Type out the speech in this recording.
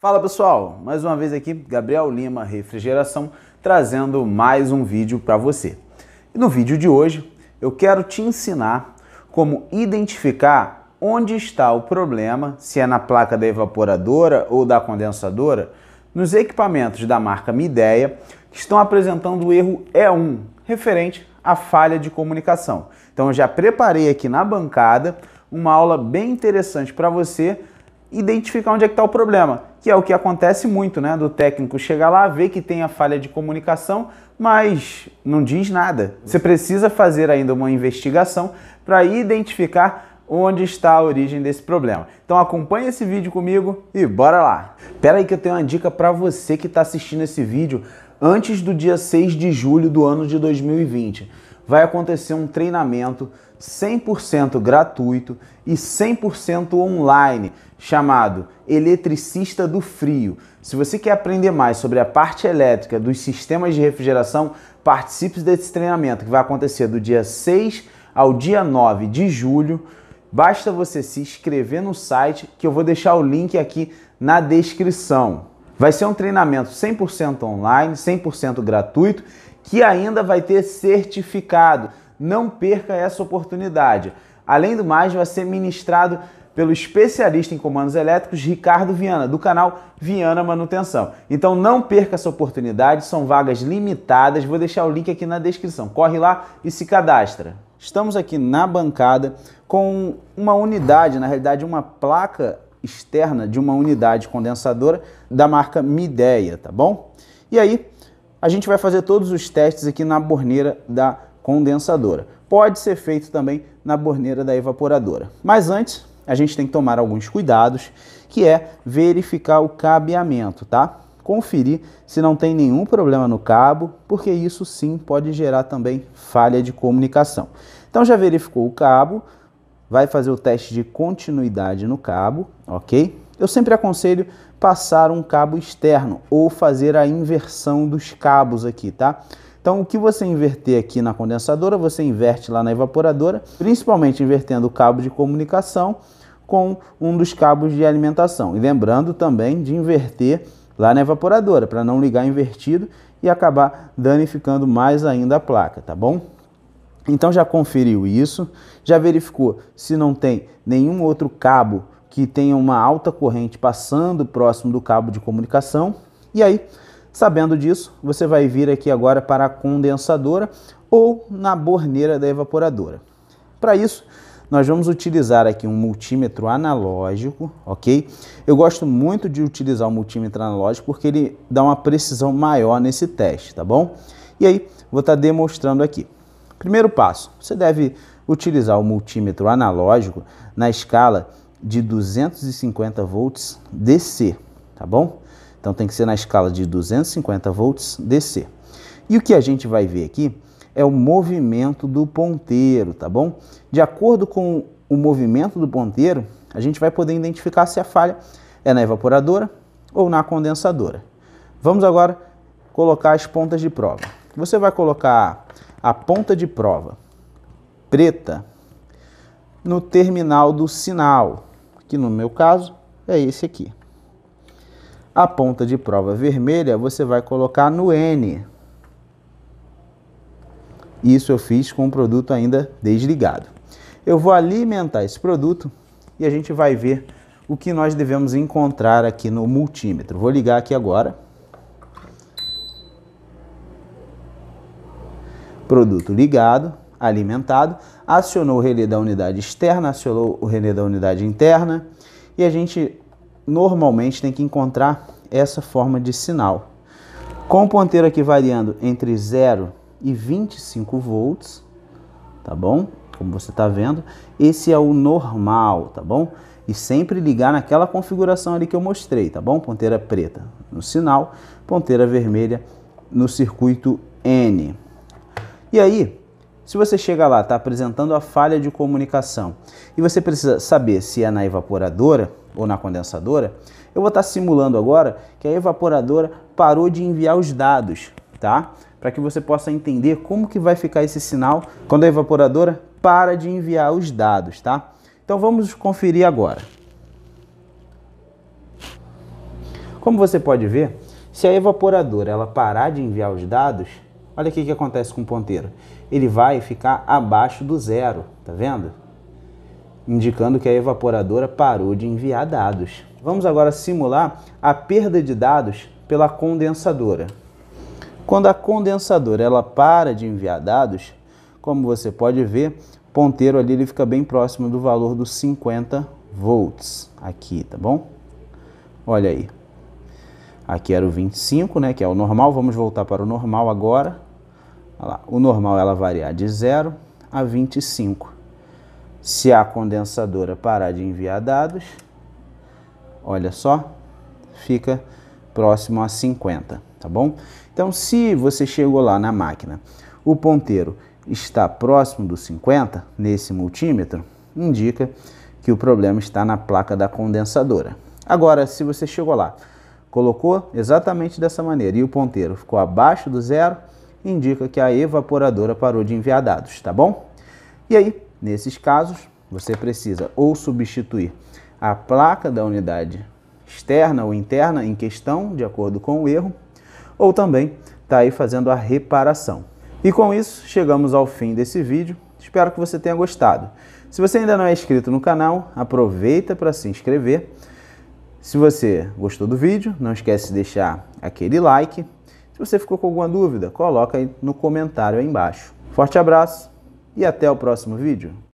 Fala pessoal, mais uma vez aqui Gabriel Lima Refrigeração trazendo mais um vídeo para você. E no vídeo de hoje eu quero te ensinar como identificar onde está o problema, se é na placa da evaporadora ou da condensadora, nos equipamentos da marca Mideia que estão apresentando o erro E1 referente à falha de comunicação. Então eu já preparei aqui na bancada uma aula bem interessante para você identificar onde é que está o problema, que é o que acontece muito, né? Do técnico chegar lá, ver que tem a falha de comunicação, mas não diz nada. Você precisa fazer ainda uma investigação para identificar onde está a origem desse problema. Então acompanha esse vídeo comigo e bora lá. Pera aí que eu tenho uma dica para você que está assistindo esse vídeo antes do dia 6 de julho do ano de 2020 vai acontecer um treinamento 100% gratuito e 100% online, chamado Eletricista do Frio. Se você quer aprender mais sobre a parte elétrica dos sistemas de refrigeração, participe desse treinamento que vai acontecer do dia 6 ao dia 9 de julho. Basta você se inscrever no site que eu vou deixar o link aqui na descrição. Vai ser um treinamento 100% online, 100% gratuito que ainda vai ter certificado. Não perca essa oportunidade. Além do mais, vai ser ministrado pelo especialista em comandos elétricos Ricardo Viana, do canal Viana Manutenção. Então não perca essa oportunidade, são vagas limitadas. Vou deixar o link aqui na descrição. Corre lá e se cadastra. Estamos aqui na bancada com uma unidade, na realidade uma placa externa de uma unidade condensadora da marca Mideia, tá bom? E aí, a gente vai fazer todos os testes aqui na borneira da condensadora. Pode ser feito também na borneira da evaporadora. Mas antes, a gente tem que tomar alguns cuidados, que é verificar o cabeamento, tá? Conferir se não tem nenhum problema no cabo, porque isso sim pode gerar também falha de comunicação. Então já verificou o cabo, vai fazer o teste de continuidade no cabo, ok? Eu sempre aconselho passar um cabo externo ou fazer a inversão dos cabos aqui, tá? Então, o que você inverter aqui na condensadora, você inverte lá na evaporadora, principalmente invertendo o cabo de comunicação com um dos cabos de alimentação. E lembrando também de inverter lá na evaporadora, para não ligar invertido e acabar danificando mais ainda a placa, tá bom? Então já conferiu isso, já verificou se não tem nenhum outro cabo que tenha uma alta corrente passando próximo do cabo de comunicação. E aí, sabendo disso, você vai vir aqui agora para a condensadora ou na borneira da evaporadora. Para isso, nós vamos utilizar aqui um multímetro analógico, ok? Eu gosto muito de utilizar o multímetro analógico porque ele dá uma precisão maior nesse teste, tá bom? E aí, vou estar tá demonstrando aqui. Primeiro passo, você deve utilizar o multímetro analógico na escala de 250 volts DC, tá bom? Então tem que ser na escala de 250 volts DC. E o que a gente vai ver aqui é o movimento do ponteiro, tá bom? De acordo com o movimento do ponteiro, a gente vai poder identificar se a falha é na evaporadora ou na condensadora. Vamos agora colocar as pontas de prova. Você vai colocar a ponta de prova preta no terminal do sinal, que no meu caso é esse aqui. A ponta de prova vermelha você vai colocar no N. Isso eu fiz com o produto ainda desligado. Eu vou alimentar esse produto e a gente vai ver o que nós devemos encontrar aqui no multímetro. Vou ligar aqui agora. Produto ligado alimentado, acionou o relé da unidade externa, acionou o relé da unidade interna e a gente normalmente tem que encontrar essa forma de sinal. Com o ponteiro aqui variando entre 0 e 25 volts, tá bom? Como você está vendo, esse é o normal, tá bom? E sempre ligar naquela configuração ali que eu mostrei, tá bom? Ponteira preta no sinal, ponteira vermelha no circuito N. E aí, se você chega lá, está apresentando a falha de comunicação e você precisa saber se é na evaporadora ou na condensadora, eu vou estar tá simulando agora que a evaporadora parou de enviar os dados, tá? Para que você possa entender como que vai ficar esse sinal quando a evaporadora para de enviar os dados, tá? Então vamos conferir agora. Como você pode ver, se a evaporadora ela parar de enviar os dados, Olha o que acontece com o ponteiro. Ele vai ficar abaixo do zero, tá vendo? Indicando que a evaporadora parou de enviar dados. Vamos agora simular a perda de dados pela condensadora. Quando a condensadora ela para de enviar dados, como você pode ver, o ponteiro ali ele fica bem próximo do valor dos 50 volts aqui, tá bom? Olha aí. Aqui era o 25, né, que é o normal, vamos voltar para o normal agora lá, o normal é ela variar de 0 a 25. Se a condensadora parar de enviar dados, olha só, fica próximo a 50, tá bom? Então, se você chegou lá na máquina, o ponteiro está próximo do 50 nesse multímetro, indica que o problema está na placa da condensadora. Agora, se você chegou lá, colocou exatamente dessa maneira e o ponteiro ficou abaixo do zero, indica que a evaporadora parou de enviar dados, tá bom? E aí, nesses casos, você precisa ou substituir a placa da unidade externa ou interna em questão, de acordo com o erro, ou também está aí fazendo a reparação. E com isso, chegamos ao fim desse vídeo. Espero que você tenha gostado. Se você ainda não é inscrito no canal, aproveita para se inscrever. Se você gostou do vídeo, não esquece de deixar aquele like se você ficou com alguma dúvida, coloca aí no comentário aí embaixo. Forte abraço e até o próximo vídeo.